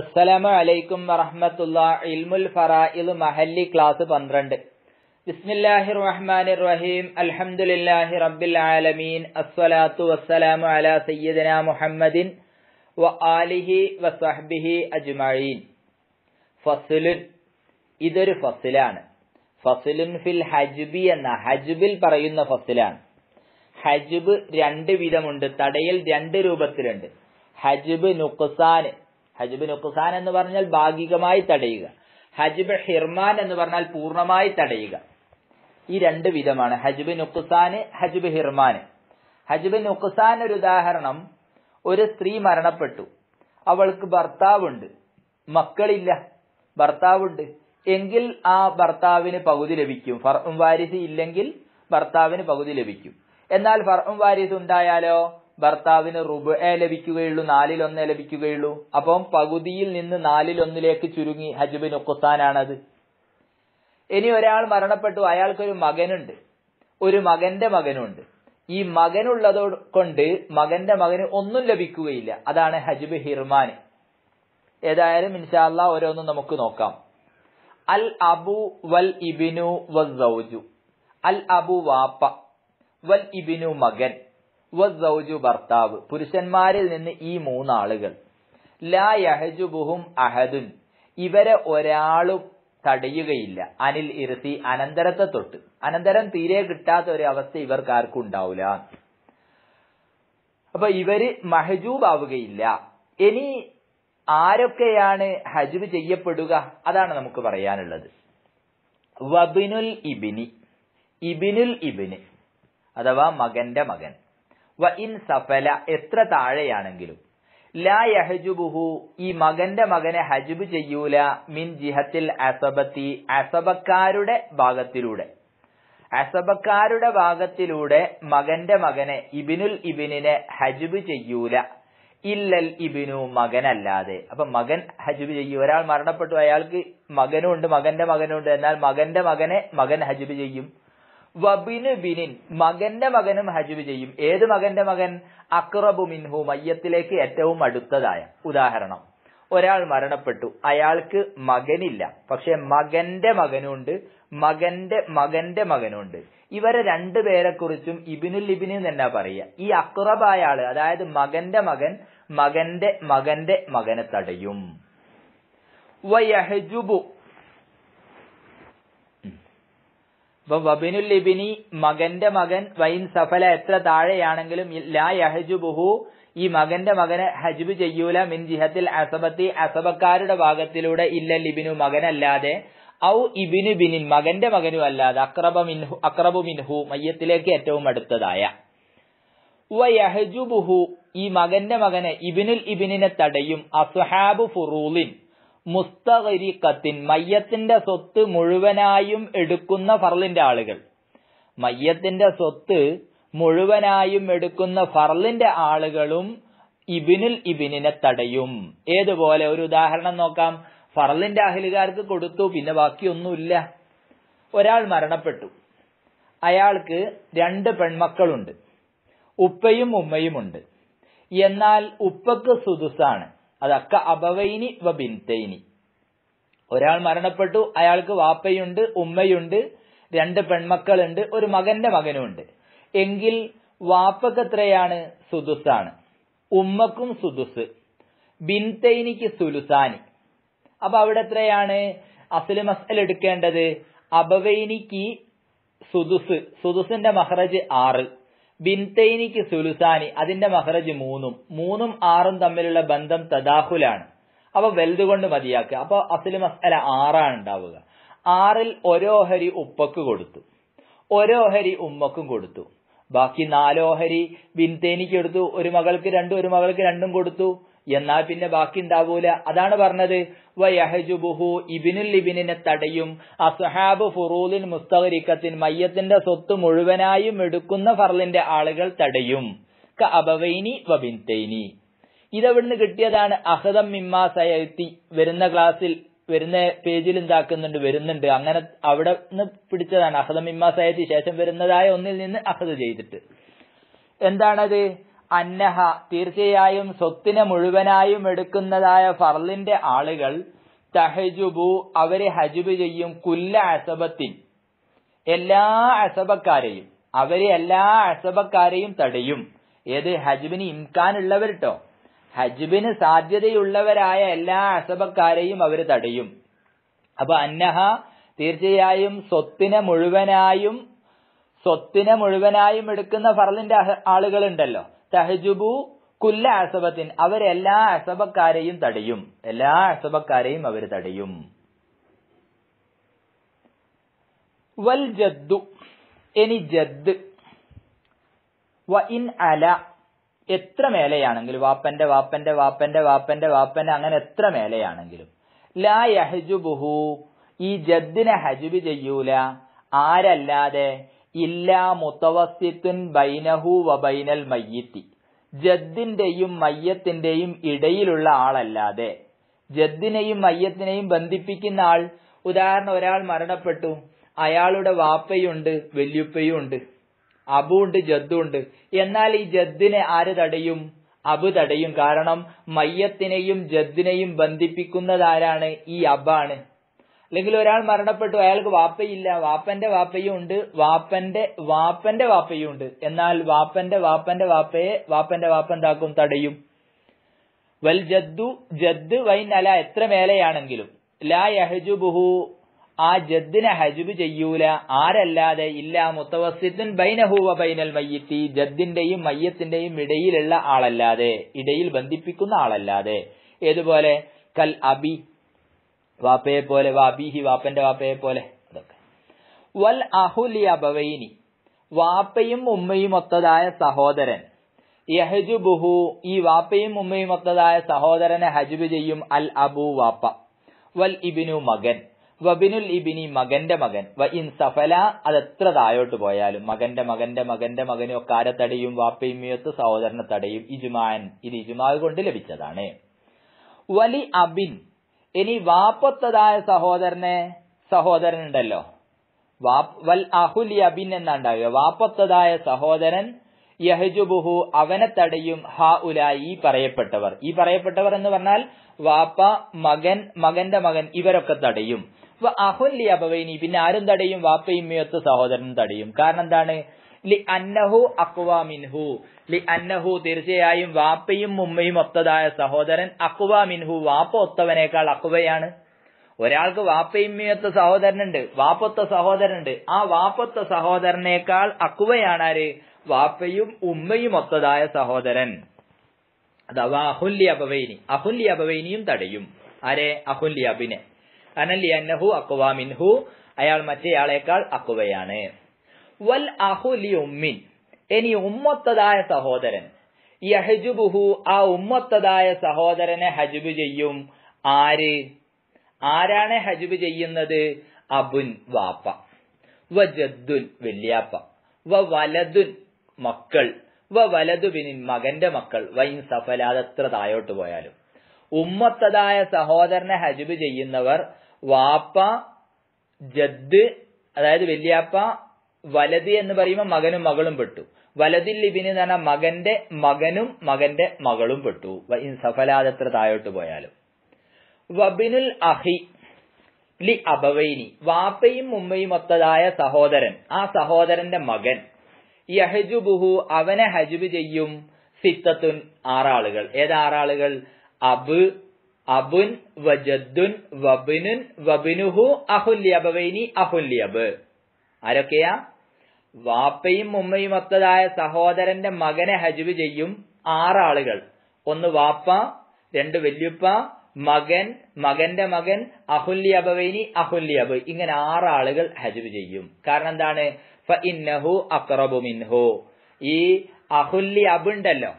അസ്സലാമു അലൈക്കും വറഹ്മത്തുള്ളാഹി ഇൽമുൽ ഫറാഇൽ മഹല്ലി ക്ലാസ് പന്ത്രണ്ട് ബിസ്മില്ലാഹി റഹ്മാൻ റഹീം അൽഹംദുലില്ലാഹി റബ്ബിൽ ആലമീൻ അസ്സലാത്തു വസ്സലാമു അലാ സയ്യിദനാ മുഹമ്മദിൻ വആലിഹി ആലിഹി വസഹ്ബിഹി അജ്മഈൻ ഫസ്ലുൻ ഇതൊരു ഫസിലാണ് ഫസ്ലുൻ ഫിൽ ഹജ്ബി എന്ന ഹജ്ബിൽ പറയുന്ന ഫസിലാണ് ഹജ്ബ് രണ്ട് വിധമുണ്ട് തടയൽ രണ്ട് രൂപത്തിലുണ്ട് ഹജ്ബ് നുക്സാന് ഹജബ് നുക്സാൻ എന്ന് പറഞ്ഞാൽ ഭാഗികമായി തടയുക ഹജ്ബ് ഹിർമാൻ എന്ന് പറഞ്ഞാൽ പൂർണ്ണമായി തടയുക ഈ രണ്ട് വിധമാണ് ഹജബ് നുക്സാന് ഹജ്ബ് ഹിർമാന് ഹജബ് നുക്സാൻ ഒരു ഉദാഹരണം ഒരു സ്ത്രീ മരണപ്പെട്ടു അവൾക്ക് ഭർത്താവുണ്ട് മക്കളില്ല ഭർത്താവുണ്ട് എങ്കിൽ ആ ഭർത്താവിന് പകുതി ലഭിക്കും ഫർഉം വാരിസ് ഇല്ലെങ്കിൽ ഭർത്താവിന് പകുതി ലഭിക്കും എന്നാൽ ഫർഉം വാരിസ് ഉണ്ടായാലോ ഭർത്താവിന് റുബുഎ ലഭിക്കുകയുള്ളൂ നാലിൽ ഒന്നേ ലഭിക്കുകയുള്ളൂ അപ്പം പകുതിയിൽ നിന്ന് നാലിൽ ഒന്നിലേക്ക് ചുരുങ്ങി ഹജുബിൻ കുസാനാണത് ഇനി ഒരാൾ മരണപ്പെട്ടു അയാൾക്കൊരു മകനുണ്ട് ഒരു മകന്റെ മകനുണ്ട് ഈ മകനുള്ളത് കൊണ്ട് മകന്റെ മകന് ഒന്നും ലഭിക്കുകയില്ല അതാണ് ഹജുബ് ഹിർമാൻ ഏതായാലും ഇൻഷാല്ല ഓരോന്നും നമുക്ക് നോക്കാം അൽ അബു വൽ ഇബിനു വൽ അൽ അബു വാപ്പ വൽ ഇബിനു മകൻ വസ്സൗജു ഭർത്താവ് പുരുഷന്മാരിൽ നിന്ന് ഈ മൂന്നാളുകൾ ലാ യഹജുബുഹും അഹദുൻ ഇവരെ ഒരാളും തടയുകയില്ല അനിൽ ഇറുത്തി അനന്തരത്തെ തൊട്ട് അനന്തരം തീരെ കിട്ടാത്ത ഒരു അവസ്ഥ ഇവർക്ക് ആർക്കും ഉണ്ടാവില്ല അപ്പൊ ഇവര് മഹജൂബ് ആവുകയില്ല ഇനി ആരൊക്കെയാണ് ഹജുബ് ചെയ്യപ്പെടുക അതാണ് നമുക്ക് പറയാനുള്ളത് വബിനുൽ ഇബിനി ഇബിനുൽ ഇബിന് അഥവാ മകന്റെ മകൻ വ ഇൻ സഫല എത്ര താഴെയാണെങ്കിലും ലാ യഹജുബുഹു ഈ മകന്റെ മകനെ ഹജുബ് ചെയ്യൂല മിൻ ജിഹത്തിൽ അസബത്തി അസബക്കാരുടെ ഭാഗത്തിലൂടെ അസബക്കാരുടെ ഭാഗത്തിലൂടെ മകന്റെ മകനെ ഇബിനുൽ ഇബിനിനെ ഹജുബ് ചെയ്യൂല ഇല്ലൽ ഇബിനു മകനല്ലാതെ അപ്പൊ മകൻ ഹജുബ് ചെയ്യൂ ഒരാൾ മരണപ്പെട്ടു അയാൾക്ക് മകനുണ്ട് മകന്റെ മകനുണ്ട് എന്നാൽ മകന്റെ മകനെ മകൻ ഹജുബ് ചെയ്യും വബിന് ബിനിൻ മകന്റെ മകനും ഹജ്ജ് ചെയ്യും ഏത് മകന്റെ മകൻ അക്റബു മിൻഹു മയ്യത്തിലേക്ക് ഏറ്റവും അടുത്തതായ ഉദാഹരണം ഒരാൾ മരണപ്പെട്ടു അയാൾക്ക് മകനില്ല പക്ഷെ മകന്റെ മകനുണ്ട് മകന്റെ മകന്റെ മകനുണ്ട് ഇവരെ രണ്ടുപേരെ കുറിച്ചും ഇബിനുൽ ഇബിന് തന്നെ പറയുക ഈ അക്റബായ ആള് അതായത് മകന്റെ മകൻ മകന്റെ മകന്റെ മകനെ തടയും അപ്പൊ വബിനുൽ ലിബിനി മകന്റെ മകൻ വൈൻ സഫല എത്ര താഴെയാണെങ്കിലും ലാ യഹജുബുഹു ഈ മകന്റെ മകനെ ഹജ്ബ് ചെയ്യൂല മിൻ ജിഹത്തിൽ അസബത്തി അസബക്കാരുടെ ഭാഗത്തിലൂടെ ഇല്ല ലിബിനു മകനല്ലാതെ ഔ ഇബിനു ബിനിൻ മകന്റെ മകനു അല്ലാതെ അക്രബ മിൻഹു അക്രബു മിൻഹു മയ്യത്തിലേക്ക് ഏറ്റവും അടുത്തതായ വയഹജുബുഹു ഈ മകന്റെ മകനെ ഇബിനുൽ ഇബിനിനെ തടയും അസ്ഹാബു ഫുറൂലിൻ മുസ്തകരിക്കത്തിൻ മയ്യത്തിന്റെ സ്വത്ത് മുഴുവനായും എടുക്കുന്ന ഫർലിന്റെ ആളുകൾ മയ്യത്തിന്റെ സ്വത്ത് മുഴുവനായും എടുക്കുന്ന ഫർലിന്റെ ആളുകളും ഇബിനിൽ ഇബിനിനെ തടയും ഏതുപോലെ ഒരു ഉദാഹരണം നോക്കാം ഫർലിന്റെ അഹലുകാർക്ക് കൊടുത്തു പിന്നെ ബാക്കിയൊന്നുമില്ല ഒരാൾ മരണപ്പെട്ടു അയാൾക്ക് രണ്ട് പെൺമക്കളുണ്ട് ഉപ്പയും ഉമ്മയുമുണ്ട് എന്നാൽ ഉപ്പക്ക് സുദുസാണ് അത് അക്ക അബവൈനി വ ഒരാൾ മരണപ്പെട്ടു അയാൾക്ക് വാപ്പയുണ്ട് ഉമ്മയുണ്ട് രണ്ട് പെൺമക്കളുണ്ട് ഒരു മകന്റെ മകനുമുണ്ട് എങ്കിൽ വാപ്പക്ക് എത്രയാണ് സുദുസാണ് ഉമ്മക്കും സുദുസ് ബിൻതൈനിക്ക് സുലുസാനി അപ്പൊ അവിടെ എത്രയാണ് അസല് മസൽ എടുക്കേണ്ടത് അബവൈനിക്ക് സുദുസ് സുദുസിന്റെ മഹ്റജ് ആറ് ബിൻതൈനിക്ക് സുലുസാനി അതിന്റെ മഹറജ് മൂന്നും മൂന്നും ആറും തമ്മിലുള്ള ബന്ധം തദാഹുലാണ് അപ്പൊ വലുതുകൊണ്ട് മതിയാക്കുക അപ്പൊ അസല് മസ്അല ആറാണ് ഉണ്ടാവുക ആറിൽ ഒരോഹരി ഉപ്പക്ക് കൊടുത്തു ഒരോഹരി ഉമ്മക്കും കൊടുത്തു ബാക്കി നാലോഹരി ബിൻതേനിക്ക് എടുത്തു ഒരു മകൾക്ക് രണ്ടും ഒരു മകൾക്ക് രണ്ടും കൊടുത്തു എന്നാ പിന്നെ ബാക്കി ഉണ്ടാവൂല അതാണ് പറഞ്ഞത് വയഹജുബുഹു ഇബിനുൽ ഇബിനിനെ തടയും അസഹാബ് ഫുറൂലിൻ മുസ്തകരിക്കത്തിൻ മയ്യത്തിന്റെ സ്വത്ത് മുഴുവനായും എടുക്കുന്ന ഫർലിന്റെ ആളുകൾ തടയും ക അബവൈനി വബിൻതൈനി കിട്ടിയതാണ് അഹദം മിമ്മാ സയത്തി വരുന്ന ക്ലാസ്സിൽ വരുന്ന പേജിൽ ഉണ്ടാക്കുന്നുണ്ട് വരുന്നുണ്ട് അങ്ങനെ അവിടെ നിന്ന് പിടിച്ചതാണ് അഹദം മിമ്മാ സയത്തി ശേഷം വരുന്നതായ ഒന്നിൽ നിന്ന് അഹദ് ചെയ്തിട്ട് എന്താണത് അന്നഹ തീർച്ചയായും സ്വത്തിനെ മുഴുവനായും എടുക്കുന്നതായ ഫർലിന്റെ ആളുകൾ തഹജുബു അവരെ ഹജുബ് ചെയ്യും കുല്ല അസബത്തിൻ എല്ലാ അസബക്കാരെയും അവരെ എല്ലാ അസബക്കാരെയും തടയും ഏത് ഹജ്ബിന് ഇംകാനുള്ളവർ കേട്ടോ ഹജ്ബിന് സാധ്യതയുള്ളവരായ എല്ലാ അസബക്കാരെയും അവർ തടയും അപ്പൊ അന്നഹ തീർച്ചയായും സ്വത്തിനെ മുഴുവനായും സ്വത്തിനെ മുഴുവനായും എടുക്കുന്ന ഫർലിന്റെ ആളുകളുണ്ടല്ലോ തഹജുബു കുല്ല അസബത്തിൻ അവരെല്ലാ അസബക്കാരെയും തടയും എല്ലാ അസബക്കാരെയും അവർ തടയും വൽ ജദ്ദു എനി ജദ് വ ഇൻ അല എത്ര മേലെയാണെങ്കിലും വാപ്പന്റെ വാപ്പന്റെ വാപ്പന്റെ വാപ്പന്റെ വാപ്പന്റെ അങ്ങനെ എത്ര മേലെയാണെങ്കിലും ലാ യഹജുബുഹു ഈ ജദ്ദിനെ ഹജുബ് ചെയ്യൂല ആരല്ലാതെ ഇല്ലാ മുത്തവസ്സിത്തുൻ ബൈനഹു വബൈനൽ മയ്യത്തി ജദ്ദിന്റെയും മയ്യത്തിന്റെയും ഇടയിലുള്ള ആളല്ലാതെ ജദ്ദിനെയും മയ്യത്തിനെയും ബന്ധിപ്പിക്കുന്ന ആൾ ഉദാഹരണം ഒരാൾ മരണപ്പെട്ടു അയാളുടെ വാപ്പയുണ്ട് വല്യുപ്പയും ഉണ്ട് അബുണ്ട് ജദ്ദുണ്ട് എന്നാൽ ഈ ജദ്ദിനെ ആര് തടയും അബ് തടയും കാരണം മയ്യത്തിനെയും ജദ്ദിനെയും ബന്ധിപ്പിക്കുന്നതാരാണ് ഈ അബാണ് അല്ലെങ്കിൽ ഒരാൾ മരണപ്പെട്ടു അയാൾക്ക് വാപ്പയില്ല വാപ്പന്റെ വാപ്പയും ഉണ്ട് വാപ്പന്റെ വാപ്പന്റെ വാപ്പയും ഉണ്ട് എന്നാൽ വാപ്പന്റെ വാപ്പന്റെ വാപ്പയെ വാപ്പന്റെ വാപ്പ എന്താക്കും തടയും വൽ ജദ്ദു ജദ് വൈൻ അല എത്ര മേലെയാണെങ്കിലും ലാ യഹജുബുഹു ആ ജദ്ദിനെ ഹജുബ് ചെയ്യൂല ആരല്ലാതെ ഇല്ല മുത്തവസിത്തുൻ ബൈനഹൂവ ബൈനൽ മയ്യത്തി ജദ്ദിന്റെയും മയ്യത്തിന്റെയും ഇടയിലുള്ള ആളല്ലാതെ ഇടയിൽ ബന്ധിപ്പിക്കുന്ന ആളല്ലാതെ ഏതുപോലെ കൽ അബി വാപ്പയെ പോലെ വാബീഹി വാപ്പന്റെ വാപ്പയെ പോലെ അതൊക്കെ വൽ അഹുലി അബവൈനി വാപ്പയും ഉമ്മയും ഒത്തതായ സഹോദരൻ യഹജുബുഹു ഈ വാപ്പയും ഉമ്മയും ഒത്തതായ സഹോദരനെ ഹജുബ് ചെയ്യും അൽ അബു വാപ്പ വൽ ഇബിനു മകൻ വബിനുൽ ഇബിനി മകന്റെ മകൻ വ ഇൻ സഫല അതെത്ര താഴോട്ട് പോയാലും മകന്റെ മകന്റെ മകന്റെ മകനും ഒക്കെ ആരെ തടയും വാപ്പയുമ്മയൊത്ത് സഹോദരനെ തടയും ഇജുമാൻ ഇത് ഇജുമാവ് കൊണ്ട് ലഭിച്ചതാണ് വലി അബിൻ ഇനി വാപ്പത്തതായ സഹോദരനെ സഹോദരൻ ഉണ്ടല്ലോ വൽ അഹുൽ അബിൻ എന്നാ ഉണ്ടാവുക വാപ്പത്തതായ സഹോദരൻ യഹജുബുഹു അവനെ തടയും ഹ ഉലായി ഈ പറയപ്പെട്ടവർ ഈ പറയപ്പെട്ടവർ എന്ന് പറഞ്ഞാൽ വാപ്പ മകൻ മകന്റെ മകൻ ഇവരൊക്കെ തടയും അഹുല്യ അബവൈനി പിന്നെ ആരും തടയും വാപ്പയും ഇമ്മയൊത്ത് സഹോദരനും തടയും കാരണം എന്താണ് ലി തീർച്ചയായും വാപ്പയും ഉമ്മയും ഒത്തതായ സഹോദരൻ അക്വാ മിൻഹു വാപ്പ ഒത്തവനേക്കാൾ അക്വയാണ് ഒരാൾക്ക് വാപ്പയും വാപ്പയിമ്മയൊത്ത സഹോദരനുണ്ട് വാപ്പൊത്ത സഹോദരനുണ്ട് ആ വാപ്പൊത്ത സഹോദരനേക്കാൾ അക്വയാണ് ആര് വാപ്പയും ഉമ്മയും ഒത്തതായ സഹോദരൻ അഥവാ അഹുല്യ അപവൈനി അഹുല്യ അപവൈനിയും തടയും ആരെ അഹുല്യ അബിനെ അനല്യ അക്വാ മിൻഹു അയാൾ മറ്റേയാളേക്കാൾ അക്വയാണ് വൽ അഹുലി ഉമ്മിൻ ഇനി ഉമ്മത്തതായ സഹോദരൻ യഹജുബുഹു ആ ഉമ്മത്തതായ സഹോദരനെ ഹജുബ് ചെയ്യും ആര് ആരാണ് ഹജുബ് ചെയ്യുന്നത് അബുൻ വാപ്പ വ ജദ്ദുൻ വെല്ലിയാപ്പ വ വലതുൻ മക്കൾ വ വലതുബിനിൻ മകന്റെ മക്കൾ വൈൻ സഫലാതത്ര തായോട്ട് പോയാലും ഉമ്മത്തതായ സഹോദരനെ ഹജുബ് ചെയ്യുന്നവർ വാപ്പ ജദ് അതായത് വെല്ലിയാപ്പ വലത് എന്ന് പറയുമ്പോൾ മകനും മകളും പെട്ടു വലതിൽ ലിബിന് എന്ന് പറഞ്ഞാൽ മകന്റെ മകനും മകന്റെ മകളും പെട്ടു സഫലാതത്ര താഴോട്ട് പോയാലും വബിനുൽ അഹി ലി അബവൈനി വാപ്പയും ഉമ്മയും ഒത്തതായ സഹോദരൻ ആ സഹോദരന്റെ മകൻ യഹജുബുഹു അവനെ ഹജുബ് ചെയ്യും സിത്തത്തുൻ ആറാളുകൾ ഏതാറാളുകൾ അബ് അബുൻ വജദ്ദുൻ വബിനുൻ വബിനുഹു അഹുല്യബവൈനി അഹുല്യബ് ആരൊക്കെയാ വാപ്പയും ഉമ്മയും ഒത്തതായ സഹോദരന്റെ മകനെ ഹജ്ബ് ചെയ്യും ആറാളുകൾ ഒന്ന് വാപ്പ രണ്ട് വല്യുപ്പ മകൻ മകന്റെ മകൻ അഹുല്ലി അബവൈനി ഇങ്ങനെ ആറാളുകൾ ഹജ്ബ് ചെയ്യും കാരണം എന്താണ് ഫഇന്നഹു അക്റബു മിൻഹു ഈ അഹുല്ലി ഉണ്ടല്ലോ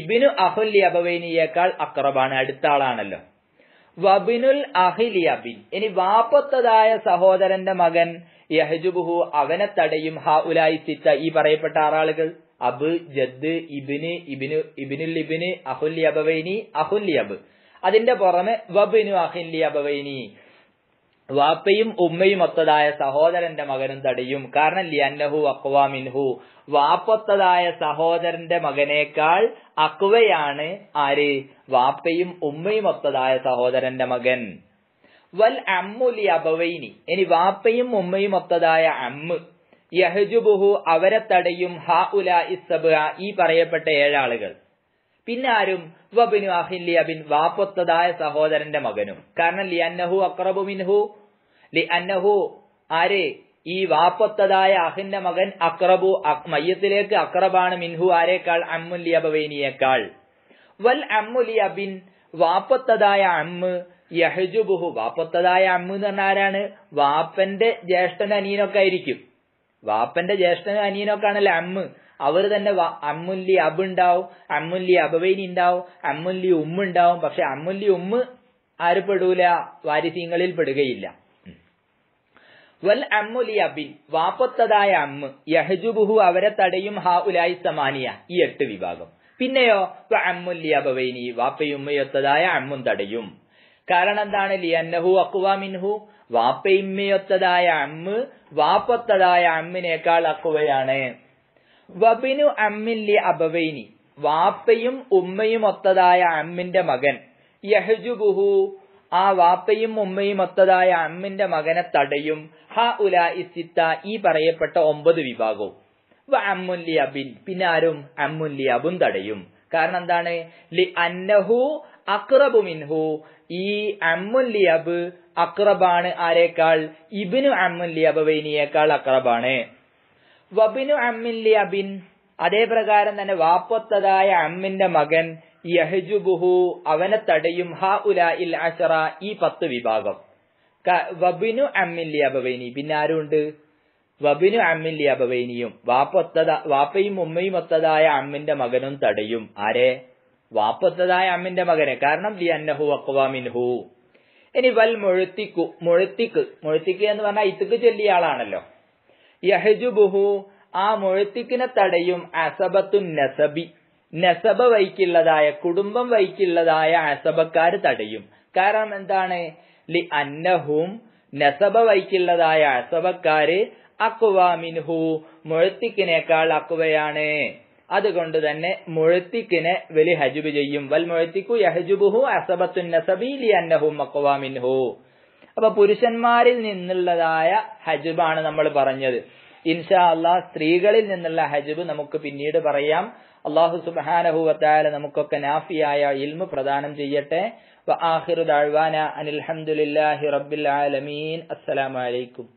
ഇബിനു അഹുല്ലി അബവൈനിയേക്കാൾ അടുത്ത ആളാണല്ലോ വബിനുൽ അഹിലിയബിൻ ഇനി വാപ്പത്തതായ സഹോദരന്റെ മകൻ യഹജുബുഹു അവനെ തടയും ഹ ഉലായി സിത്ത ഈ പറയപ്പെട്ട ആറാളുകൾ അബ് ജദ് ഇബിന് ഇബിനു ഇബിനുൽ ഇബിന് അഹുല്യബവൈനി അഹുല്യബ് അതിന്റെ പുറമെ വബിനു അഹില്യബവൈനി വാപ്പയും ഉമ്മയും ഒത്തതായ സഹോദരന്റെ മകനും തടിയും കാരണം ലിയന്നഹു അക്വ മിൻഹു വാപ്പൊത്തതായ സഹോദരന്റെ മകനേക്കാൾ അക്വയാണ് ആര് വാപ്പയും ഉമ്മയും ഒത്തതായ സഹോദരന്റെ മകൻ വൽ അമ്മുലി അബവൈനി ഇനി വാപ്പയും ഉമ്മയും ഒത്തതായ അമ്മ യഹജുബുഹു അവരെ തടയും ഹ ഉല ഇസബ ഈ പറയപ്പെട്ട ഏഴാളുകൾ പിന്നെ ആരും വബിനു അഹിൻ ലിയബിൻ വാപ്പൊത്തതായ സഹോദരന്റെ മകനും കാരണം ലിയന്നഹു അക്രബു മിൻഹു ലിയന്നഹു ആരെ ഈ വാപ്പൊത്തതായ അഹിന്റെ മകൻ അക്രബു മയ്യത്തിലേക്ക് അക്രബാണ് മിൻഹു ആരേക്കാൾ അമ്മുൽ വൽ അമ്മുലി അബിൻ വാപ്പത്തതായ അമ്മ് യഹജുബുഹു വാപ്പൊത്തതായ അമ്മ എന്ന് പറഞ്ഞ ആരാണ് വാപ്പന്റെ ജ്യേഷ്ഠനും അനിയനൊക്കെ ആയിരിക്കും വാപ്പന്റെ ജ്യേഷ്ഠനും അനിയനൊക്കെ ആണല്ലേ അമ്മ അവർ തന്നെ അമ്മുല്ലി അബ് ഉണ്ടാവും അമ്മുല്ലി അബവൈനി ഉണ്ടാവും അമ്മുല്ലി ഉമ്മ ഉണ്ടാവും പക്ഷെ അമ്മുല്ലി ഉമ്മ ആര് പെടൂല വാരിസീങ്ങളിൽ പെടുകയില്ല വൽ അമ്മുലി അബിൻ വാപ്പത്തതായ അമ്മ യഹജുബുഹു അവരെ തടയും ഹാ ഉലായി സമാനിയ ഈ എട്ട് വിഭാഗം പിന്നെയോ അമ്മുല്ലി അബവൈനി വാപ്പയും ഉമ്മയൊത്തതായ അമ്മും തടയും കാരണം എന്താണ് ലിയന്നഹു അക്കുവ മിൻഹു വാപ്പയിമ്മയൊത്തതായ അമ്മ് വാപ്പത്തതായ അമ്മിനേക്കാൾ അക്കുവയാണ് വബിനു അമ്മില്ലി അബവൈനി വാപ്പയും ഒത്തതായ അമ്മിന്റെ മകൻ യഹ്ജുബുഹു ആ വാപ്പയും ഉമ്മയും ഒത്തതായ അമ്മിന്റെ മകനെ തടയും ഹ ഉല ഇസിത്ത ഈ പറയപ്പെട്ട ഒമ്പത് വിഭാഗവും വ അമ്മുല്ലി അബിൻ പിന്നെ ആരും അമ്മുല്ലി അബും തടയും കാരണം എന്താണ് ലി അന്നഹു അക്രബു മിൻഹു ഈ അമ്മുല്ലി അബ് അക്രബാണ് ആരേക്കാൾ ഇബിനു അമ്മുല്ലി അബവൈനിയേക്കാൾ അക്രബാണ് വബിനു അമ്മിൻ അബിൻ അതേ പ്രകാരം തന്നെ വാപ്പത്തതായ അമ്മിന്റെ മകൻ യഹജുബുഹു അവനെ തടയും ഹ ഉല ഇൽ അഷറ ഈ പത്ത് വിഭാഗം വബിനു അമ്മിൻ അബവൈനി പിന്നെ ആരുണ്ട് വബിനു അമ്മിൻ അബവൈനിയും വാപ്പൊത്തത വാപ്പയും ഉമ്മയും ഒത്തതായ അമ്മിന്റെ മകനും തടയും ആരെ വാപ്പൊത്തതായ അമ്മിന്റെ മകനെ കാരണം ലി അന്നഹു അക്വാമിൻഹു ഇനി വൽ മുഴുത്തിക്കു മുഴുത്തിക്ക് മുഴുത്തിക്ക് എന്ന് പറഞ്ഞാൽ ഇത്തുക്ക് ചൊല്ലിയ ആളാണല്ലോ യഹജുബുഹു ആ മുഴത്തിക്കിനെ തടയും അസബത്തു നസബി നസബ വൈക്കുള്ളതായ കുടുംബം വൈക്കുള്ളതായ അസബക്കാർ തടയും കാരണം എന്താണ് ലി അന്നഹും നസബ വൈക്കുള്ളതായ അസബക്കാര് അക്വാമിൻഹു മുഴത്തിക്കിനേക്കാൾ അക്വയാണ് അതുകൊണ്ട് തന്നെ മുഴത്തിക്കിനെ വലി ഹജുബ് ചെയ്യും വൽ മുഴത്തിക്കു യഹജുബുഹു അസബത്തു നസബി ലി അന്നഹും അക്വാമിൻഹു അപ്പൊ പുരുഷന്മാരിൽ നിന്നുള്ളതായ ഹജുബാണ് നമ്മൾ പറഞ്ഞത് ഇൻഷാ അള്ളാഹ് സ്ത്രീകളിൽ നിന്നുള്ള ഹജുബ് നമുക്ക് പിന്നീട് പറയാം അള്ളാഹു സുബാനഹുവത്തായ നമുക്കൊക്കെ നാഫിയായ ഇൽമു പ്രദാനം ചെയ്യട്ടെ അനിൽഹമുല്ലാഹി റബ്ബിൽ ആലമീൻ അസ്സലാമലൈക്കും